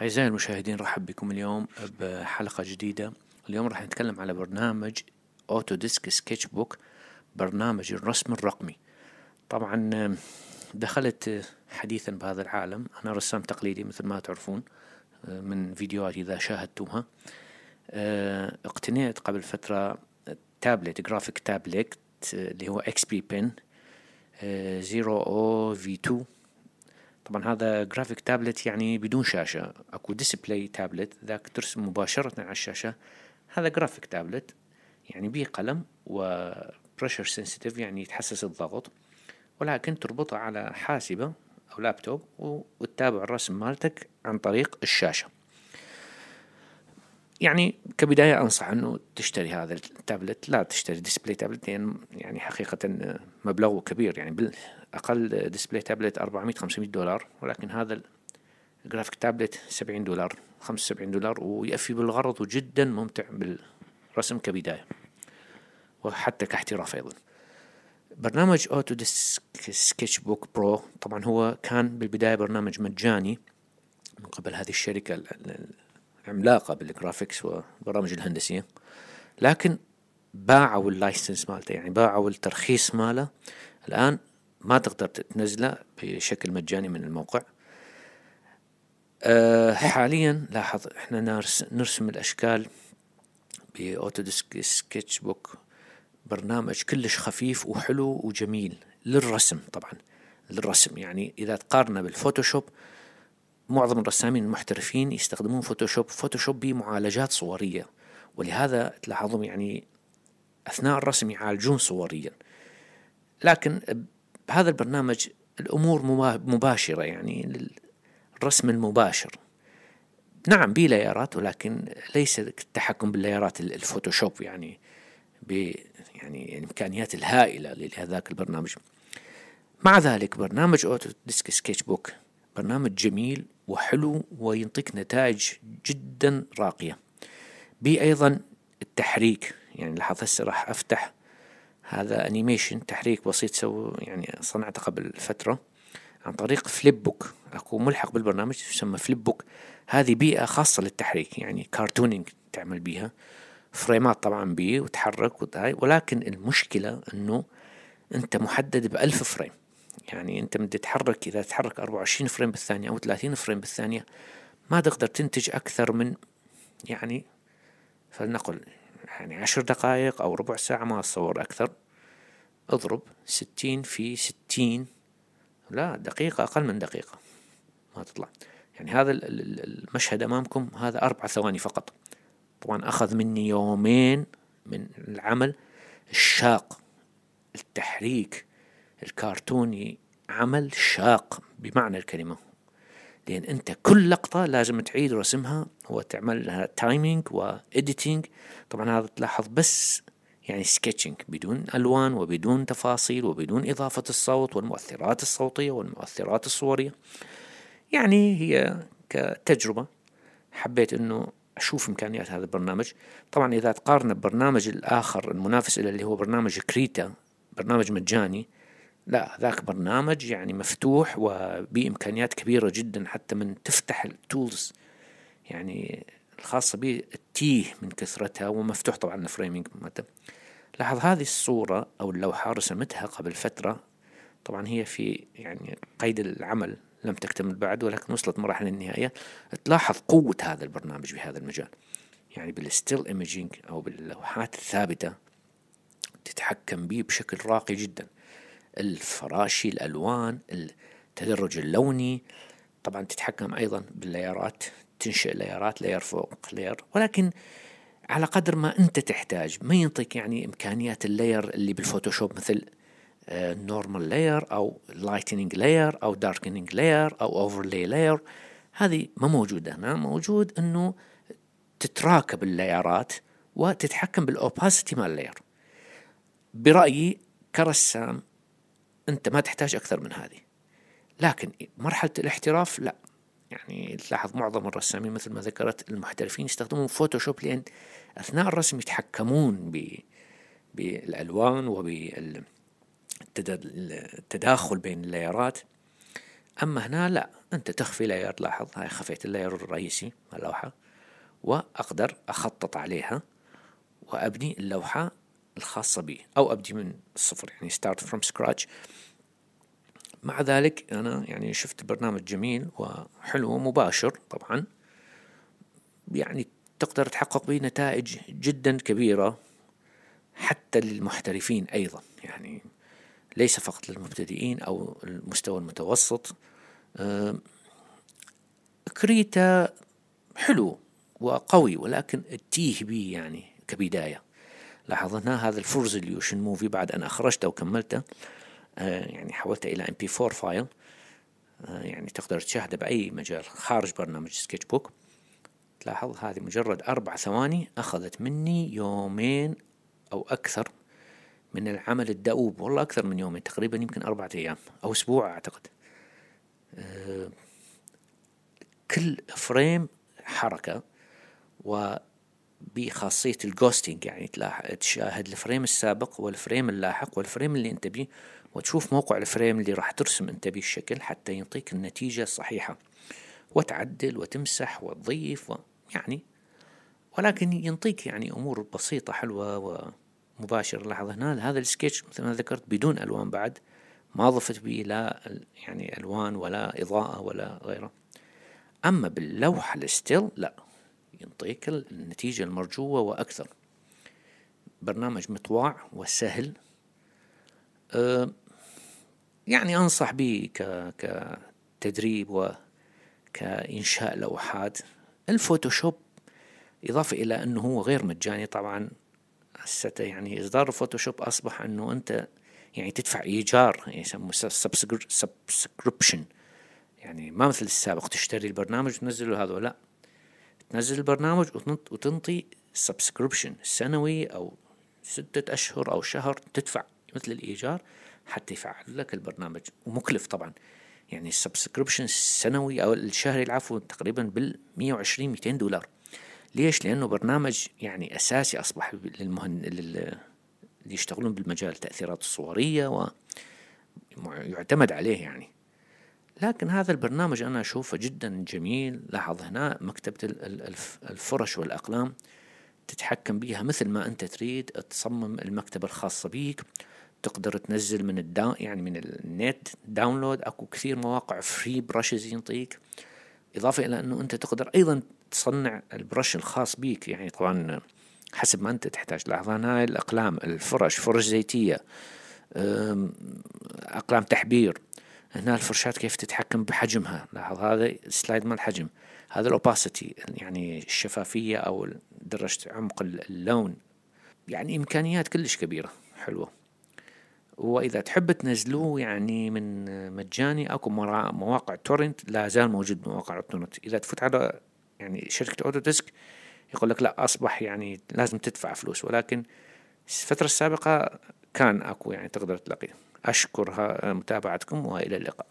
أعزائي المشاهدين رحب بكم اليوم بحلقة جديدة اليوم راح نتكلم على برنامج أوتو ديسك سكتش بوك برنامج الرسم الرقمي طبعا دخلت حديثا بهذا العالم أنا رسام تقليدي مثل ما تعرفون من فيديوهات إذا شاهدتوها اقتنيت قبل فترة تابلت جرافيك تابلت اللي هو اكس بي بن 0 او في 2 طبعا هذا جرافيك تابلت يعني بدون شاشة اكو ديسبلاي تابلت ذاك ترسم مباشرة على الشاشة هذا جرافيك تابلت يعني به قلم وبريشر سنسيتيف يعني يتحسس الضغط ولكن تربطه على حاسبة أو لابتوب وتتابع الرسم مالتك عن طريق الشاشة يعني كبدايه انصح انه تشتري هذا التابلت لا تشتري ديسبلي تابلت يعني, يعني حقيقه مبلغه كبير يعني بالاقل ديسبلي تابلت 400 500 دولار ولكن هذا الجرافيك تابلت 70 دولار 75 دولار ويأفي بالغرض وجدا ممتع بالرسم كبدايه وحتى كاحتراف ايضا برنامج اوتو ديسك سكتش بوك برو طبعا هو كان بالبدايه برنامج مجاني من قبل هذه الشركه عملاقه بالجرافيكس والبرامج الهندسيه لكن باعوا اللايسنس مالته يعني باعوا الترخيص ماله الان ما تقدر تنزله بشكل مجاني من الموقع أه حاليا لاحظ احنا نرسم الاشكال باوتوديسك سكتش بوك برنامج كلش خفيف وحلو وجميل للرسم طبعا للرسم يعني اذا تقارنه بالفوتوشوب معظم الرسامين المحترفين يستخدمون فوتوشوب فوتوشوب بمعالجات صورية ولهذا تلاحظهم يعني أثناء الرسم يعالجون صوريا لكن بهذا البرنامج الأمور مباشرة يعني الرسم المباشر نعم بي ليارات ولكن ليس التحكم باللايرات الفوتوشوب يعني ب يعني الامكانيات الهائله لهذاك البرنامج مع ذلك برنامج اوتو ديسك سكتش بوك برنامج جميل وحلو وينطيك نتائج جدا راقية بي أيضا التحريك يعني لاحظ هسه راح أفتح هذا أنيميشن تحريك بسيط سو يعني صنعته قبل فترة عن طريق فليب بوك أكو ملحق بالبرنامج يسمى فليب بوك هذه بيئة خاصة للتحريك يعني كارتونينج تعمل بيها فريمات طبعا بيه وتحرك ولكن المشكلة أنه أنت محدد بألف فريم يعني انت بدي تحرك اذا تحرك 24 فريم بالثانيه او 30 فريم بالثانيه ما تقدر تنتج اكثر من يعني فلنقل يعني عشر دقائق او ربع ساعه ما اتصور اكثر اضرب 60 في 60 لا دقيقه اقل من دقيقه ما تطلع يعني هذا المشهد امامكم هذا اربع ثواني فقط طبعا اخذ مني يومين من العمل الشاق التحريك الكارتوني عمل شاق بمعنى الكلمة لأن أنت كل لقطة لازم تعيد رسمها وتعمل لها تايمينج وإديتينج طبعا هذا تلاحظ بس يعني سكتشنج بدون ألوان وبدون تفاصيل وبدون إضافة الصوت والمؤثرات الصوتية والمؤثرات الصورية يعني هي كتجربة حبيت أنه أشوف إمكانيات هذا البرنامج طبعا إذا تقارنه ببرنامج الآخر المنافس له اللي هو برنامج كريتا برنامج مجاني لا ذاك برنامج يعني مفتوح وبإمكانيات كبيرة جدا حتى من تفتح التولز يعني الخاصة به التيه من كثرتها ومفتوح طبعا الفريمينج لاحظ هذه الصورة أو اللوحة رسمتها قبل فترة طبعا هي في يعني قيد العمل لم تكتمل بعد ولكن وصلت مراحل النهاية تلاحظ قوة هذا البرنامج بهذا المجال يعني بالستيل ايميجينج أو باللوحات الثابتة تتحكم به بشكل راقي جدا الفراشي الألوان التدرج اللوني طبعا تتحكم أيضا بالليارات تنشئ ليارات لير فوق لير ولكن على قدر ما أنت تحتاج ما ينطيك يعني إمكانيات اللير اللي بالفوتوشوب مثل نورمال آه، لاير أو لايتنينج لاير أو داركنينج لاير أو اوفرلي لاير هذه ما موجودة هنا موجود أنه تتراكب اللايرات وتتحكم بالاوباسيتي مال اللاير برأيي كرسام أنت ما تحتاج أكثر من هذه لكن مرحلة الاحتراف لا يعني تلاحظ معظم الرسامين مثل ما ذكرت المحترفين يستخدمون فوتوشوب لأن أثناء الرسم يتحكمون ب بالألوان وبالتداخل بين اللايرات أما هنا لا أنت تخفي لاير لاحظ هاي خفيت اللاير الرئيسي اللوحة وأقدر أخطط عليها وأبني اللوحة الخاصة بي أو أبدي من الصفر يعني ستارت فروم سكراتش مع ذلك أنا يعني شفت برنامج جميل وحلو ومباشر طبعا يعني تقدر تحقق به نتائج جدا كبيرة حتى للمحترفين أيضا يعني ليس فقط للمبتدئين أو المستوى المتوسط آه، كريتا حلو وقوي ولكن التيه بي يعني كبداية لاحظنا هذا الفور ريزوليوشن موفي بعد أن أخرجته وكملته آه، يعني حولته إلى ام بي 4 فايل يعني تقدر تشاهده بأي مجال خارج برنامج سكتش بوك تلاحظ هذه مجرد أربع ثواني أخذت مني يومين أو أكثر من العمل الدؤوب والله أكثر من يومين تقريبا يمكن أربعة أيام أو أسبوع أعتقد آه، كل فريم حركة و بخاصية الجوستينج يعني تشاهد الفريم السابق والفريم اللاحق والفريم اللي انت بيه وتشوف موقع الفريم اللي راح ترسم انت بيه الشكل حتى يعطيك النتيجة الصحيحة وتعدل وتمسح وتضيف و... يعني ولكن ينطيك يعني أمور بسيطة حلوة ومباشرة لاحظ هنا هذا السكتش مثل ما ذكرت بدون ألوان بعد ما ضفت به لا يعني ألوان ولا إضاءة ولا غيره أما باللوحة الستيل لا ينطيك النتيجة المرجوة وأكثر برنامج مطواع وسهل أه، يعني أنصح به كتدريب وكإنشاء لوحات الفوتوشوب إضافة إلى أنه هو غير مجاني طبعا يعني إصدار الفوتوشوب أصبح أنه أنت يعني تدفع إيجار يعني يسموه سبسكريبشن يعني ما مثل السابق تشتري البرنامج وتنزله هذا لا تنزل البرنامج وتنطي سبسكريبشن سنوي أو ستة أشهر أو شهر تدفع مثل الإيجار حتى يفعل لك البرنامج ومكلف طبعا يعني السبسكريبشن السنوي أو الشهري العفو تقريبا بال 120 200 دولار ليش؟ لأنه برنامج يعني أساسي أصبح للمهن اللي يشتغلون بالمجال تأثيرات الصورية ويعتمد عليه يعني لكن هذا البرنامج أنا أشوفه جدا جميل لاحظ هنا مكتبة الفرش والأقلام تتحكم بيها مثل ما أنت تريد تصمم المكتبة الخاصة بيك تقدر تنزل من الدا يعني من النت داونلود اكو كثير مواقع فري برشز ينطيك اضافه الى انه انت تقدر ايضا تصنع البرش الخاص بيك يعني طبعا حسب ما انت تحتاج لاحظ هاي الاقلام الفرش فرش زيتيه اقلام تحبير هنا الفرشاة كيف تتحكم بحجمها لاحظ هذا السلايد مال حجم هذا الاوباسيتي يعني الشفافية او درجة عمق اللون يعني امكانيات كلش كبيرة حلوة واذا تحب تنزلوه يعني من مجاني اكو مواقع تورنت لا زال موجود مواقع تورنت اذا تفوت على يعني شركة اوتو ديسك يقول لك لا اصبح يعني لازم تدفع فلوس ولكن الفترة السابقة كان اكو يعني تقدر تلاقيه أشكر متابعتكم وإلى اللقاء